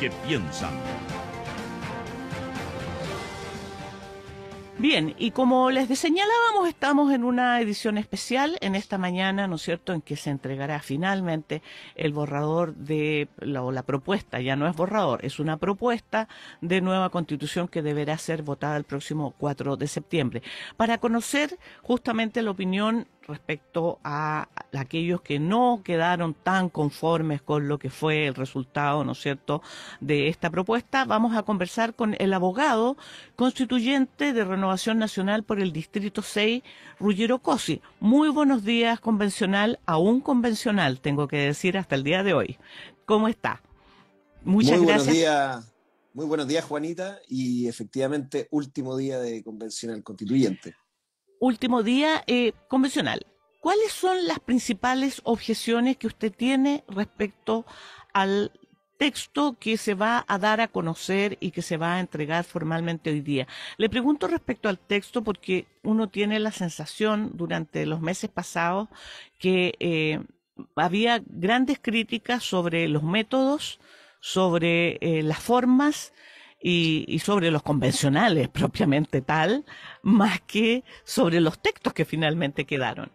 Qué piensan. Bien, y como les señalábamos, estamos en una edición especial en esta mañana, ¿no es cierto?, en que se entregará finalmente el borrador de, la, la propuesta, ya no es borrador, es una propuesta de nueva constitución que deberá ser votada el próximo 4 de septiembre. Para conocer justamente la opinión respecto a aquellos que no quedaron tan conformes con lo que fue el resultado, ¿no es cierto?, de esta propuesta. Vamos a conversar con el abogado constituyente de Renovación Nacional por el Distrito 6, Ruggiero Cosi. Muy buenos días, convencional, aún convencional, tengo que decir, hasta el día de hoy. ¿Cómo está? Muchas Muy gracias. Buenos días. Muy buenos días, Juanita, y efectivamente último día de convencional constituyente último día eh, convencional. ¿Cuáles son las principales objeciones que usted tiene respecto al texto que se va a dar a conocer y que se va a entregar formalmente hoy día. Le pregunto respecto al texto porque uno tiene la sensación durante los meses pasados que eh, había grandes críticas sobre los métodos, sobre eh, las formas, y, sobre los convencionales propiamente tal, más que sobre los textos que finalmente quedaron.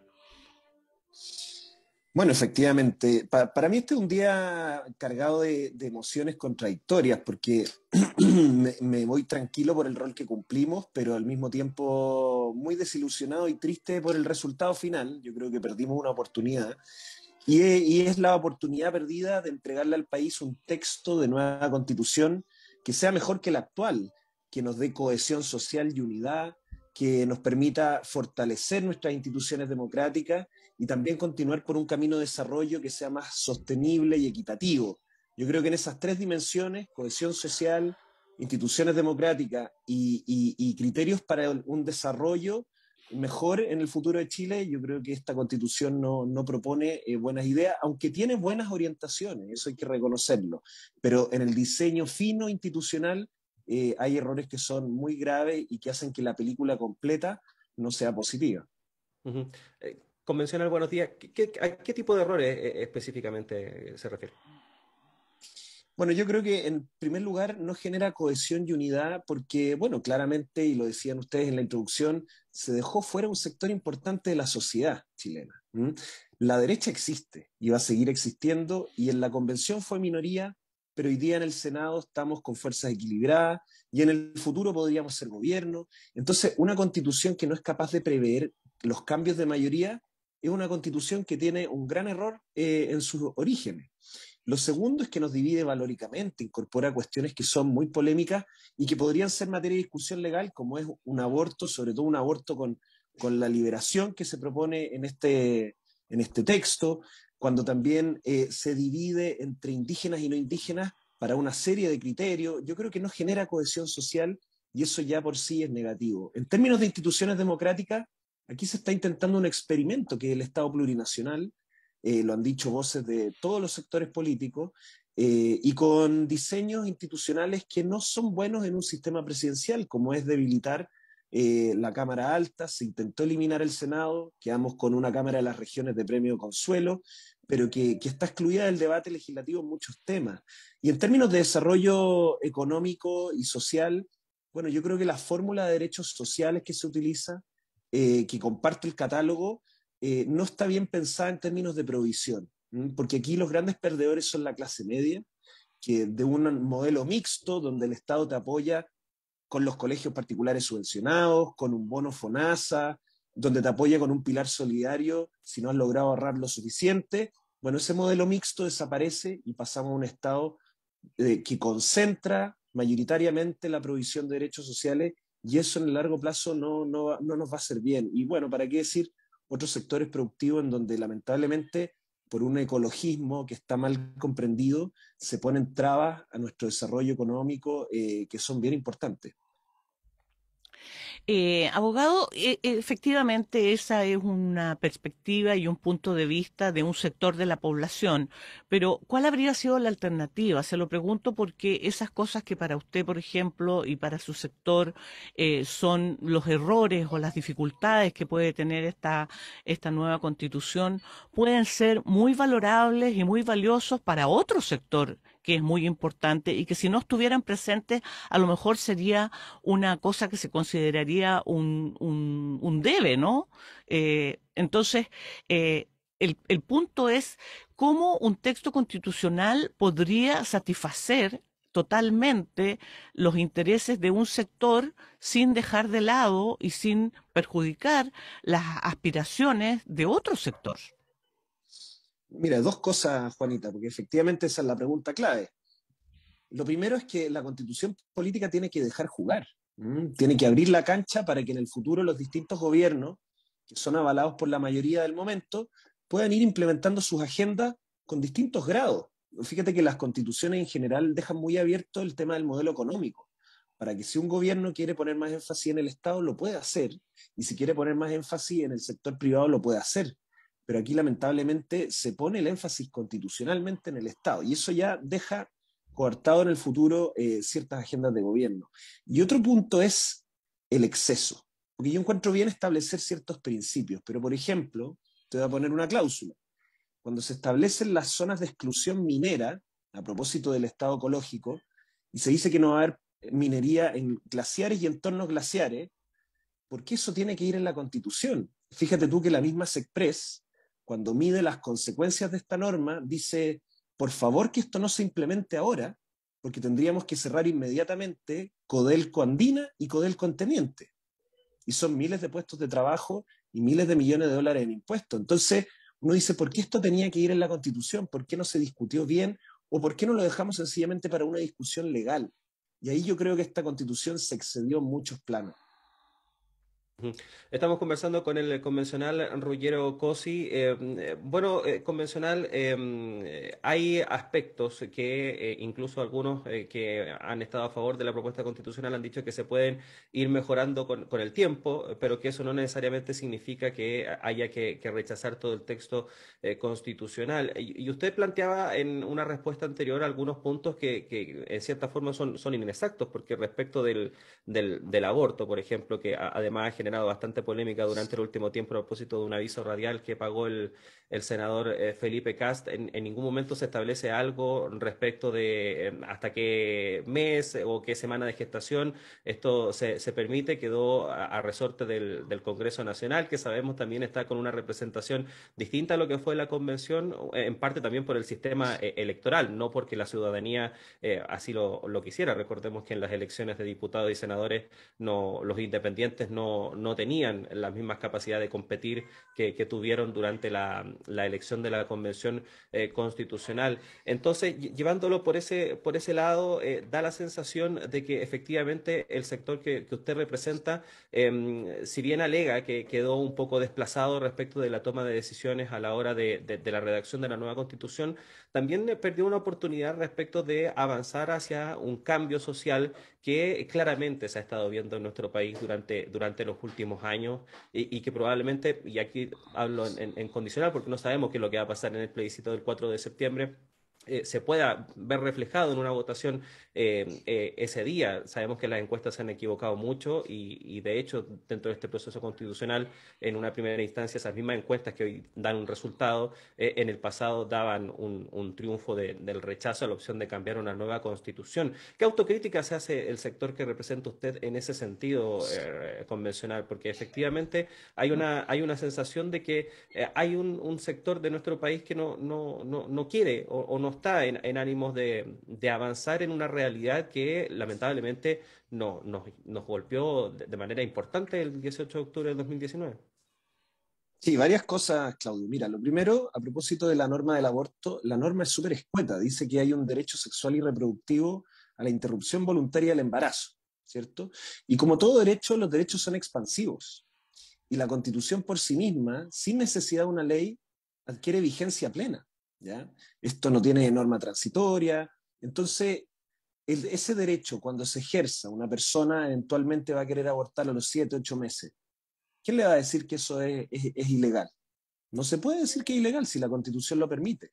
Bueno, efectivamente, para mí este es un día cargado de, emociones contradictorias, porque me, voy tranquilo por el rol que cumplimos, pero al mismo tiempo muy desilusionado y triste por el resultado final. Yo creo que perdimos una oportunidad. y es la oportunidad perdida de entregarle al país un texto de nueva constitución que sea mejor que la actual, que nos dé cohesión social y unidad, que nos permita fortalecer nuestras instituciones democráticas y también continuar por un camino de desarrollo que sea más sostenible y equitativo. Yo creo que en esas tres dimensiones, cohesión social, instituciones democráticas y, y criterios para un desarrollo mejor en el futuro de Chile. Yo creo que esta constitución no, propone eh, buenas ideas, aunque tiene buenas orientaciones, eso hay que reconocerlo. Pero en el diseño fino institucional eh, hay errores que son muy graves y que hacen que la película completa no sea positiva. Eh, convencional, buenos días. a qué tipo de errores específicamente se refiere? Bueno, yo creo que en primer lugar no genera cohesión y unidad porque, bueno, claramente, y lo decían ustedes en la introducción, se dejó fuera un sector importante de la sociedad chilena. La derecha existe y va a seguir existiendo y en la convención fue minoría, pero hoy día en el Senado estamos con fuerzas equilibradas y en el futuro podríamos ser gobierno. Entonces, una constitución que no es capaz de prever los cambios de mayoría es una constitución que tiene un gran error eh, en sus orígenes. Lo segundo es que nos divide valóricamente, incorpora cuestiones que son muy polémicas y que podrían ser materia de discusión legal, como es un aborto, sobre todo un aborto con, la liberación que se propone en este, en este texto, cuando también eh, se divide entre indígenas y no indígenas para una serie de criterios. Yo creo que no genera cohesión social y eso ya por sí es negativo. En términos de instituciones democráticas, aquí se está intentando un experimento que el Estado plurinacional eh, lo han dicho voces de todos los sectores políticos, eh, y con diseños institucionales que no son buenos en un sistema presidencial, como es debilitar eh, la Cámara Alta, se intentó eliminar el Senado, quedamos con una Cámara de las Regiones de Premio Consuelo, pero que, está excluida del debate legislativo en muchos temas. Y en términos de desarrollo económico y social, bueno, yo creo que la fórmula de derechos sociales que se utiliza, que comparte el catálogo, eh, no está bien pensada en términos de provisión, porque aquí los grandes perdedores son la clase media, que de un modelo mixto donde el Estado te apoya con los colegios particulares subvencionados, con un bono FONASA, donde te apoya con un pilar solidario si no has logrado ahorrar lo suficiente. Bueno, ese modelo mixto desaparece y pasamos a un Estado eh, que concentra mayoritariamente la provisión de derechos sociales y eso en el largo plazo no, no, no nos va a ser bien. Y bueno, ¿para qué decir otros sectores productivos en donde lamentablemente por un ecologismo que está mal comprendido, se ponen trabas a nuestro desarrollo económico eh, que son bien importantes. Eh, abogado, e, efectivamente esa es una perspectiva y un punto de vista de un sector de la población, pero ¿cuál habría sido la alternativa? Se lo pregunto porque esas cosas que para usted, por ejemplo, y para su sector eh, son los errores o las dificultades que puede tener esta, esta nueva constitución, pueden ser muy valorables y muy valiosos para otro sector que es muy importante y que si no estuvieran presentes, a lo mejor sería una cosa que se consideraría un, un, debe, ¿no? Eh, entonces, eh, el, el punto es cómo un texto constitucional podría satisfacer totalmente los intereses de un sector sin dejar de lado y sin perjudicar las aspiraciones de otro sector. Mira, dos cosas, Juanita, porque efectivamente esa es la pregunta clave. Lo primero es que la constitución política tiene que dejar jugar, tiene que abrir la cancha para que en el futuro los distintos gobiernos, que son avalados por la mayoría del momento, puedan ir implementando sus agendas con distintos grados. Fíjate que las constituciones en general dejan muy abierto el tema del modelo económico, para que si un gobierno quiere poner más énfasis en el Estado, lo puede hacer, y si quiere poner más énfasis en el sector privado, lo puede hacer pero aquí lamentablemente se pone el énfasis constitucionalmente en el Estado y eso ya deja coartado en el futuro eh, ciertas agendas de gobierno. Y otro punto es el exceso, porque yo encuentro bien establecer ciertos principios, pero por ejemplo, te voy a poner una cláusula. Cuando se establecen las zonas de exclusión minera, a propósito del Estado ecológico, y se dice que no va a haber minería en glaciares y entornos glaciares, porque eso tiene que ir en la Constitución. Fíjate tú que la misma expresa cuando mide las consecuencias de esta norma, dice, por favor que esto no se implemente ahora, porque tendríamos que cerrar inmediatamente Codelco Andina y Codelco Teniente. Y son miles de puestos de trabajo y miles de millones de dólares en impuestos. Entonces, uno dice, ¿por qué esto tenía que ir en la Constitución? ¿Por qué no se discutió bien? ¿O por qué no lo dejamos sencillamente para una discusión legal? Y ahí yo creo que esta Constitución se excedió en muchos planos. Estamos conversando con el convencional Ruggiero Cosi. Em, eh, bueno, eh, convencional, em, eh, hay aspectos que incluso algunos que han estado a favor de la propuesta constitucional han dicho que se pueden ir mejorando con, el tiempo, pero que eso no necesariamente significa que haya que, rechazar todo el texto constitucional. Y, usted planteaba en una respuesta anterior algunos puntos que, en cierta forma son, inexactos, porque respecto del, del aborto, por ejemplo, que además genera bastante polémica durante el último tiempo a propósito de un aviso radial que pagó el el senador eh, Felipe Cast, en, ningún momento se establece algo respecto de em, hasta qué mes o qué semana de gestación esto se, se permite, quedó a, resorte del, del, Congreso Nacional, que sabemos también está con una representación distinta a lo que fue la convención, eh, en parte también por el sistema eh, electoral, no porque la ciudadanía así lo, quisiera. Recordemos que en las elecciones de diputados y senadores no, los independientes no, no tenían las mismas capacidades de competir que, que tuvieron durante la la elección de la Convención eh, Constitucional. Entonces, llevándolo por ese, por ese lado, eh, da la sensación de que efectivamente el sector que, usted representa, em, si bien alega que quedó un poco desplazado respecto de la toma de decisiones a la hora de, la redacción de la nueva Constitución, también eh, perdió una oportunidad respecto de avanzar hacia un cambio social que claramente se ha estado viendo en nuestro país durante, durante los últimos años y, que probablemente, y aquí hablo en, en condicional porque no sabemos qué es lo que va a pasar en el plebiscito del 4 de septiembre. Eh, se pueda ver reflejado en una votación eh, eh, ese día. Sabemos que las encuestas se han equivocado mucho y, de hecho dentro de este proceso constitucional en una primera instancia esas mismas encuestas que hoy dan un resultado en el pasado daban un, triunfo del rechazo a la opción de cambiar una nueva constitución. ¿Qué autocrítica se hace el sector que representa usted en ese sentido convencional? Porque efectivamente hay una, hay una sensación de que hay un, sector de nuestro país que no, quiere o no está en, ánimos de, avanzar en una realidad que lamentablemente nos golpeó de manera importante el 18 de octubre del 2019. Sí, varias cosas, Claudio. Mira, lo primero, a propósito de la norma del aborto, la norma es súper escueta. Dice que hay un derecho sexual y reproductivo a la interrupción voluntaria del embarazo, ¿cierto? Y como todo derecho, los derechos son expansivos. Y la constitución por sí misma, sin necesidad de una ley, adquiere vigencia plena. Esto no tiene norma transitoria. Entonces, ese derecho, cuando se ejerza, una persona eventualmente va a querer abortar a los siete, ocho meses. ¿Quién le va a decir que eso es ilegal? No se puede decir que es ilegal si la constitución lo permite.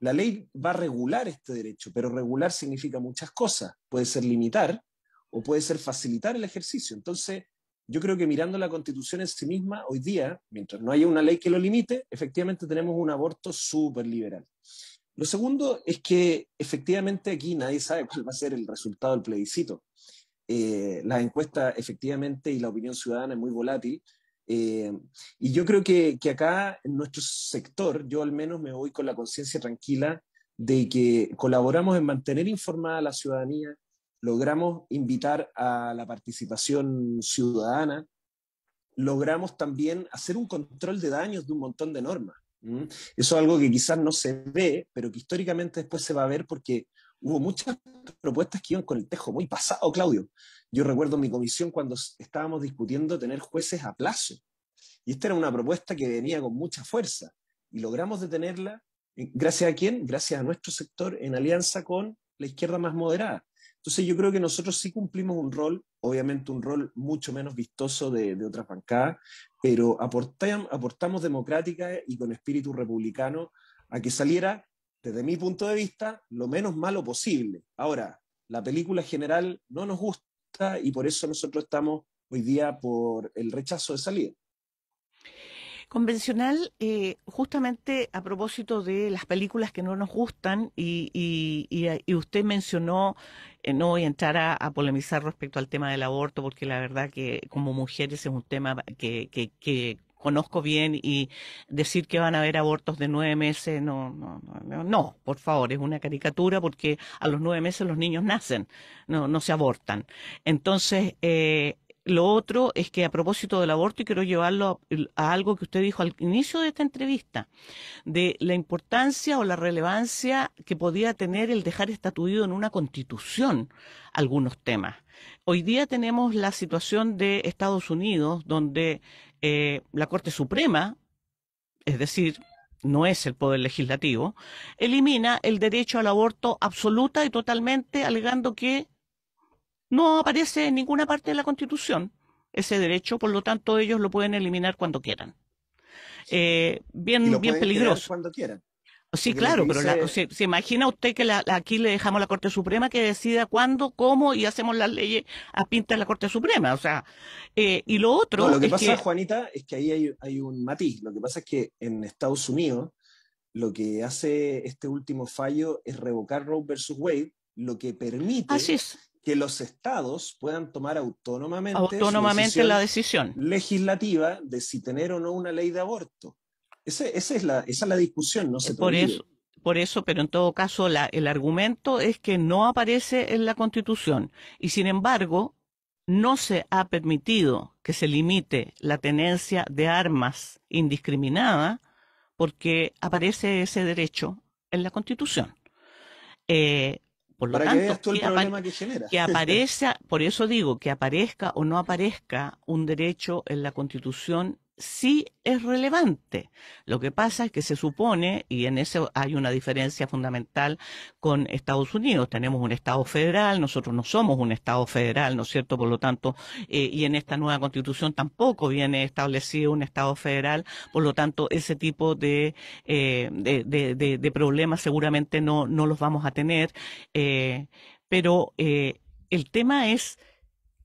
La ley va a regular este derecho, pero regular significa muchas cosas. Puede ser limitar o puede ser facilitar el ejercicio. Entonces, yo creo que mirando la constitución en sí misma, hoy día, mientras no haya una ley que lo limite, efectivamente tenemos un aborto súper liberal. Lo segundo es que efectivamente aquí nadie sabe cuál va a ser el resultado del plebiscito. Eh, las encuestas efectivamente y la opinión ciudadana es muy volátil. Eh, y yo creo que, que acá en nuestro sector, yo al menos me voy con la conciencia tranquila de que colaboramos en mantener informada a la ciudadanía, logramos invitar a la participación ciudadana, logramos también hacer un control de daños de un montón de normas. Eso es algo que quizás no se ve, pero que históricamente después se va a ver porque hubo muchas propuestas que iban con el tejo muy pasado, Claudio. Yo recuerdo mi comisión cuando estábamos discutiendo tener jueces a plazo. Y esta era una propuesta que venía con mucha fuerza. Y logramos detenerla. Eh, ¿Gracias a quién? Gracias a nuestro sector en alianza con la izquierda más moderada. Entonces yo creo que nosotros sí cumplimos un rol, obviamente un rol mucho menos vistoso de, otras bancadas, pero aportamos democrática y con espíritu republicano a que saliera, desde mi punto de vista, lo menos malo posible. Ahora, la película general no nos gusta y por eso nosotros estamos hoy día por el rechazo de salida. Convencional, eh, justamente a propósito de las películas que no nos gustan y, y, y, usted mencionó, eh, no voy a entrar a, polemizar respecto al tema del aborto, porque la verdad que como mujeres es un tema que, conozco bien y decir que van a haber abortos de nueve meses, no, no, no, por favor, es una caricatura porque a los nueve meses los niños nacen, no, no se abortan. Entonces, eh, lo otro es que a propósito del aborto, y quiero llevarlo a, algo que usted dijo al inicio de esta entrevista, de la importancia o la relevancia que podía tener el dejar estatuido en una constitución algunos temas. Hoy día tenemos la situación de Estados Unidos, donde eh, la Corte Suprema, es decir, no es el poder legislativo, elimina el derecho al aborto absoluta y totalmente alegando que no aparece en ninguna parte de la Constitución ese derecho, por lo tanto ellos lo pueden eliminar cuando quieran. Eh, bien, lo bien peligroso. Cuando quieran. Sí, claro, pero se, imagina usted que aquí le dejamos a la Corte Suprema que decida cuándo, cómo y hacemos las leyes a pinta de la Corte Suprema. O sea, eh, y lo otro. lo que pasa, Juanita, es que ahí hay, un matiz. Lo que pasa es que en Estados Unidos lo que hace este último fallo es revocar Roe versus Wade, lo que permite Así es que los estados puedan tomar autónomamente, la decisión legislativa de si tener o no una ley de aborto. Ese, esa, es la, esa es la discusión, no se eh, por eso Por eso, pero en todo caso, la, el argumento es que no aparece en la Constitución y, sin embargo, no se ha permitido que se limite la tenencia de armas indiscriminada porque aparece ese derecho en la Constitución. Eh, por lo tanto, que veas el problema que genera. Que aparezca, por eso digo, que aparezca o no aparezca un derecho en la Constitución sí es relevante. Lo que pasa es que se supone, y en eso hay una diferencia fundamental con Estados Unidos, tenemos un Estado federal, nosotros no somos un Estado federal, ¿no es cierto? Por lo tanto, eh, y en esta nueva constitución tampoco viene establecido un Estado federal, por lo tanto, ese tipo de, eh, problemas seguramente no, no los vamos a tener, eh, pero el tema es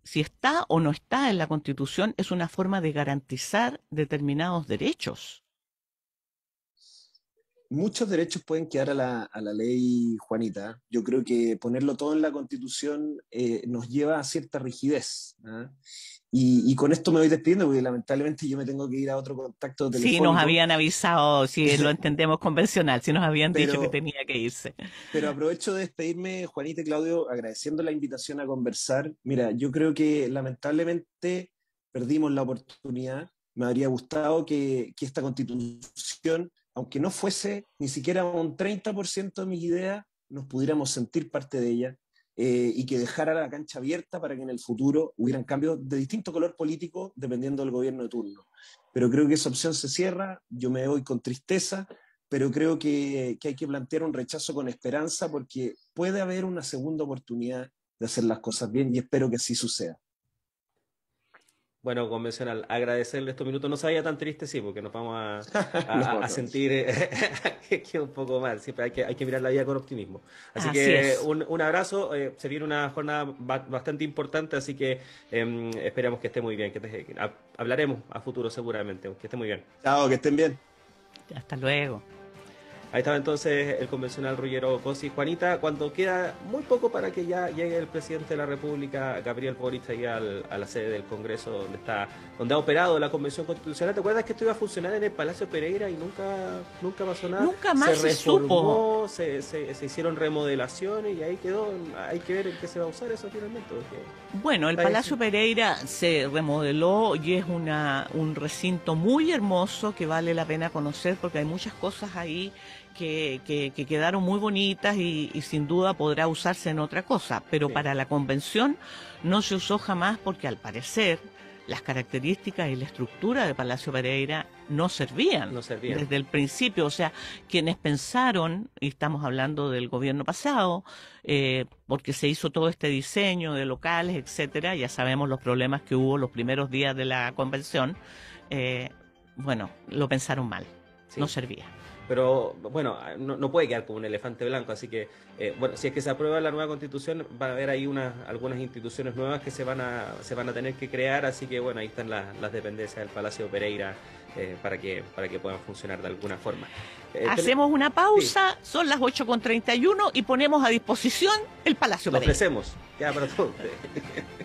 si está o no está en la Constitución es una forma de garantizar determinados derechos. Muchos derechos pueden quedar a la, a la ley, Juanita. Yo creo que ponerlo todo en la Constitución eh, nos lleva a cierta rigidez. ¿ah? Y, con esto me voy despidiendo porque lamentablemente yo me tengo que ir a otro contacto telefónico. Sí, nos habían avisado, si lo entendemos convencional, si nos habían dicho que tenía que irse. Pero aprovecho de despedirme, Juanita y Claudio, agradeciendo la invitación a conversar. Mira, yo creo que lamentablemente perdimos la oportunidad. Me habría gustado que, que esta constitución, aunque no fuese ni siquiera un 30% de mis ideas, nos pudiéramos sentir parte de ella. Eh, y que dejara la cancha abierta para que en el futuro hubieran cambios de distinto color político dependiendo del gobierno de turno. Pero creo que esa opción se cierra, yo me voy con tristeza, pero creo que hay que plantear un rechazo con esperanza porque puede haber una segunda oportunidad de hacer las cosas bien y espero que así suceda bueno, convencional, agradecerle estos minutos. No sabía tan triste, sí, porque nos vamos a, sentir eh, que un poco mal. Siempre hay que, mirar la vida con optimismo. Así, que un, abrazo. Eh, se viene una jornada bastante importante, así que eh, em, esperamos que esté muy bien. Que hablaremos a futuro seguramente. Que esté muy bien. Chao, que estén bien. Hasta luego. Ahí estaba entonces el convencional Ruggiero Cosi. Juanita, cuando queda muy poco para que ya llegue el presidente de la República, Gabriel Boric, a la sede del Congreso donde está, donde ha operado la Convención Constitucional, ¿te acuerdas que esto iba a funcionar en el Palacio Pereira y nunca, nunca pasó nada? Nunca más se, reformó, se, hicieron remodelaciones y ahí quedó. Hay que ver en qué se va a usar eso finalmente. Bueno, el Palacio Pereira se remodeló y es una, un recinto muy hermoso que vale la pena conocer porque hay muchas cosas ahí que, quedaron muy bonitas y, sin duda podrá usarse en otra cosa, pero para la convención no se usó jamás porque al parecer las características y la estructura de Palacio Pereira no servían, no desde el principio. O sea, quienes pensaron, y estamos hablando del gobierno pasado, eh, porque se hizo todo este diseño de locales, etcétera, ya sabemos los problemas que hubo los primeros días de la convención, eh, bueno, lo pensaron mal, no servía. Pero bueno, no, puede quedar como un elefante blanco, así que eh, bueno, si es que se aprueba la nueva constitución, va a haber ahí unas, algunas instituciones nuevas que se van, a, se van a tener que crear, así que bueno, ahí están las, dependencias del Palacio Pereira. Eh, para, que, para que puedan funcionar de alguna forma. Eh, Hacemos una pausa, son las 8.31 y ponemos a disposición el Palacio Lo ofrecemos,